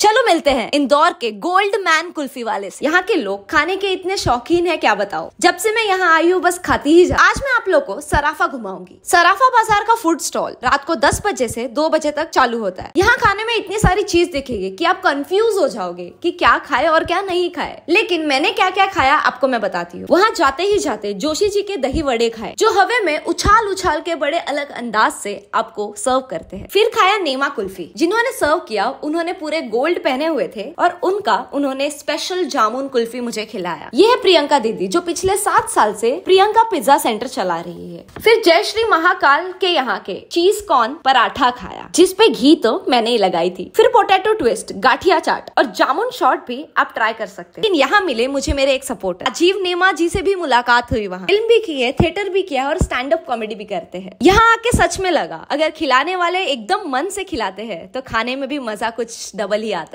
चलो मिलते हैं इंदौर के गोल्ड मैन कुल्फी वाले से यहाँ के लोग खाने के इतने शौकीन है क्या बताओ जब से मैं यहाँ आई हूँ बस खाती ही जा आज मैं आप लोग को सराफा घुमाऊंगी सराफा बाजार का फूड स्टॉल रात को दस बजे से दो बजे तक चालू होता है यहाँ खाने में इतनी सारी चीज दिखेगी कि आप कंफ्यूज हो जाओगे कि क्या खाए और क्या नहीं खाए लेकिन मैंने क्या क्या खाया आपको मैं बताती हूँ वहाँ जाते ही जाते जोशी जी के दही वड़े खाए जो हवे में उछाल उछाल के बड़े अलग अंदाज से आपको सर्व करते हैं फिर खाया नेमा कुल्फी जिन्होंने सर्व किया उन्होंने पूरे गोल्ड पहने हुए थे और उनका उन्होंने स्पेशल जामुन कुल्फी मुझे खिलाया ये है प्रियंका दीदी जो पिछले सात साल से प्रियंका पिज्जा सेंटर चला जा रही है फिर जय श्री महाकाल के यहाँ के चीज कॉर्न पराठा खाया जिसपे घी तो मैंने ही लगाई थी फिर पोटैटो ट्विस्ट गाठिया चाट और जामुन शॉर्ट भी आप ट्राई कर सकते हैं लेकिन यहाँ मिले मुझे मेरे एक सपोर्टर अजीव नेमा जी से भी मुलाकात हुई वहाँ फिल्म भी की है थिएटर भी किया और स्टैंड अप कॉमेडी भी करते हैं यहाँ आके सच में लगा अगर खिलाने वाले एकदम मन से खिलाते हैं तो खाने में भी मजा कुछ डबल ही आता है